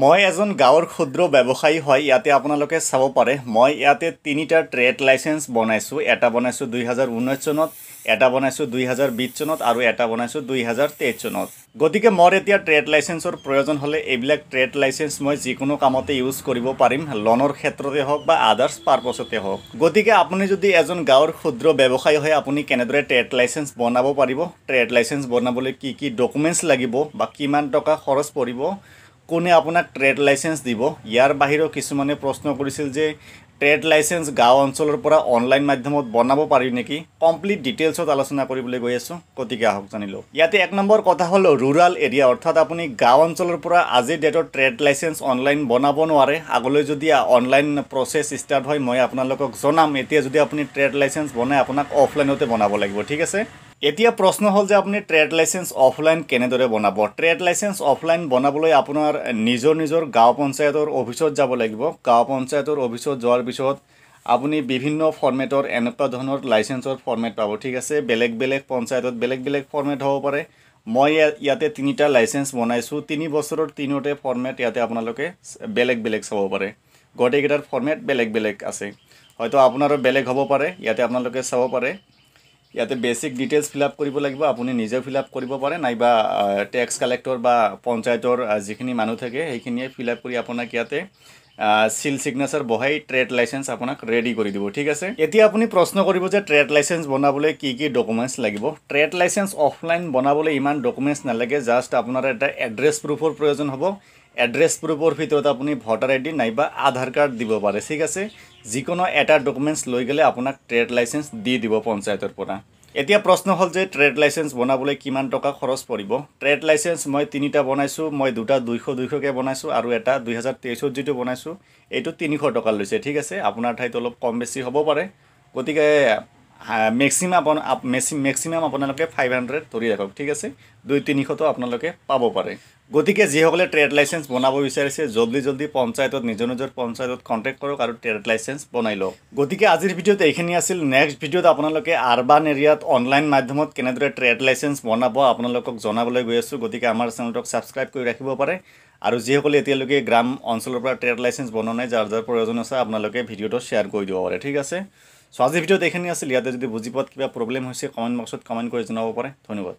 মই এজন গাঁৱৰ ক্ষুদ্ৰ ব্যৱসায়ী হয় ইয়াতে আপোনালোকে চাব পাৰে মই ইয়াতে তিনিটা ট্ৰেড লাইচেঞ্চ বনাইছোঁ এটা বনাইছোঁ দুই হাজাৰ ঊনৈছ চনত এটা বনাইছোঁ দুই হাজাৰ বিছ চনত আৰু এটা বনাইছোঁ দুই হাজাৰ তেইছ চনত গতিকে মোৰ এতিয়া ট্ৰেড লাইচেঞ্চৰ প্ৰয়োজন হ'লে এইবিলাক ট্ৰেড লাইচেঞ্চ মই যিকোনো কামতে ইউজ কৰিব পাৰিম লোনৰ ক্ষেত্ৰতে হওক বা আদাৰ্ছ পাৰ্পছতে হওক গতিকে আপুনি যদি এজন গাঁৱৰ ক্ষুদ্ৰ ব্যৱসায়ী হয় আপুনি কেনেদৰে ট্ৰেড লাইচেঞ্চ বনাব পাৰিব ট্ৰেড লাইচেঞ্চ বনাবলৈ কি কি ডকুমেণ্টছ লাগিব বা কিমান টকা খৰচ পৰিব কোনে আপোনাক ট্ৰেড লাইচেঞ্চ দিব ইয়াৰ বাহিৰেও কিছুমানে প্ৰশ্ন কৰিছিল যে ট্ৰেড লাইচেঞ্চ গাঁও অঞ্চলৰ পৰা অনলাইন মাধ্যমত বনাব পাৰি নেকি কমপ্লিট ডিটেইলছত আলোচনা কৰিবলৈ গৈ আছোঁ গতিকে আহক জানিলোঁ ইয়াতে এক নম্বৰ কথা হ'ল ৰুৰেল এৰিয়া অৰ্থাৎ আপুনি গাঁও অঞ্চলৰ পৰা আজিৰ ডেটত ট্ৰেড লাইচেঞ্চ অনলাইন বনাব নোৱাৰে আগলৈ যদি অনলাইন প্ৰচেছ ষ্টাৰ্ট হয় মই আপোনালোকক জনাম এতিয়া যদি আপুনি ট্ৰেড লাইচেঞ্চ বনাই আপোনাক অফলাইনতে বনাব লাগিব ঠিক আছে এতিয়া প্ৰশ্ন হ'ল যে আপুনি ট্ৰেড লাইচেঞ্চ অফলাইন কেনেদৰে বনাব ট্ৰেড লাইচেঞ্চ অফলাইন বনাবলৈ আপোনাৰ নিজৰ নিজৰ গাঁও পঞ্চায়তৰ অফিচত যাব লাগিব গাঁও পঞ্চায়তৰ অফিচত যোৱাৰ পিছত আপুনি বিভিন্ন ফৰ্মেটৰ এনেকুৱা ধৰণৰ লাইচেঞ্চৰ ফৰ্মেট পাব ঠিক আছে বেলেগ বেলেগ পঞ্চায়তত বেলেগ বেলেগ ফৰ্মেট হ'ব পাৰে মই ইয়াতে তিনিটা লাইচেঞ্চ বনাইছোঁ তিনি বছৰৰ তিনিওটে ফৰ্মেট ইয়াতে আপোনালোকে বেলেগ বেলেগ চাব পাৰে গোটেইকেইটাৰ ফৰ্মেট বেলেগ বেলেগ আছে হয়তো আপোনাৰো বেলেগ হ'ব পাৰে ইয়াতে আপোনালোকে চাব পাৰে ইয়াতে বেসিক ডিটেইলছ ফিল আপ কৰিব লাগিব আপুনি নিজে ফিল আপ কৰিব পাৰে নাইবা টেক্স কালেক্টৰ বা পঞ্চায়তৰ যিখিনি মানুহ থাকে সেইখিনিয়ে ফিল আপ কৰি আপোনাক ইয়াতে চিল ছিগনেচাৰ বহাই ট্ৰেড লাইচেঞ্চ আপোনাক ৰেডি কৰি দিব ঠিক আছে এতিয়া আপুনি প্ৰশ্ন কৰিব যে ট্ৰেড লাইচেঞ্চ বনাবলৈ কি কি ডকুমেণ্টছ লাগিব ট্ৰেড লাইচেঞ্চ অফলাইন বনাবলৈ ইমান ডকুমেণ্টছ নালাগে জাষ্ট আপোনাৰ এটা এড্ৰেছ প্ৰুফৰ প্ৰয়োজন হ'ব এড্ৰেছ প্ৰুফৰ ভিতৰত আপুনি ভোটাৰ আই ডি নাইবা আধাৰ কাৰ্ড দিব পাৰে ঠিক আছে যিকোনো এটা ডকুমেণ্টছ লৈ গ'লে আপোনাক ট্ৰেড লাইচেঞ্চ দি দিব পঞ্চায়তৰ পৰা এতিয়া প্ৰশ্ন হ'ল যে ট্ৰেড লাইচেঞ্চ বনাবলৈ কিমান টকা খৰচ পৰিব ট্ৰেড লাইচেঞ্চ মই তিনিটা বনাইছোঁ মই দুটা দুইশ দুইশকৈ বনাইছোঁ আৰু এটা দুহেজাৰ তেইছত যিটো বনাইছোঁ এইটো তিনিশ টকা লৈছে ঠিক আছে আপোনাৰ ঠাইত অলপ কম বেছি হ'ব পাৰে গতিকে মেক্সিমাম মেক্সিম মেক্সিমাম আপোনালোকে ফাইভ হাণ্ড্ৰেড ধৰি ৰাখক ঠিক আছে দুই তিনিশটো আপোনালোকে পাব পাৰে গতিকে যিসকলে ট্ৰেড লাইচেঞ্চ বনাব বিচাৰিছে জল্দি জলদি পঞ্চায়তত নিজৰ নিজৰ পঞ্চায়তত কণ্টেক্ট কৰক আৰু ট্ৰেড লাইচেঞ্চ বনাই লওক গতিকে আজিৰ ভিডিঅ'ত এইখিনি আছিল নেক্সট ভিডিঅ'ত আপোনালোকে আৰবান এৰিয়াত অনলাইন মাধ্যমত কেনেদৰে ট্ৰেড লাইচেঞ্চ বনাব আপোনালোকক জনাবলৈ গৈ আছোঁ গতিকে আমাৰ চেনেলটোক ছাবস্ক্ৰাইব কৰি ৰাখিব পাৰে আৰু যিসকলে এতিয়ালৈকে গ্ৰাম অঞ্চলৰ পৰা ট্ৰেড লাইচেঞ্চ বনোৱা নাই যাৰ যাৰ প্ৰয়োজন আছে আপোনালোকে ভিডিঅ'টো শ্বেয়াৰ কৰি দিব পাৰে ঠিক আছে চ' আজি ভিডিঅ'ত এইখিনি আছিল ইয়াতে যদি বুজি পোৱাত কিবা প্ৰব্লেম হৈছে কমেণ্ট বক্সত কমেণ্ট কৰি জনাব পাৰে ধন্যবাদ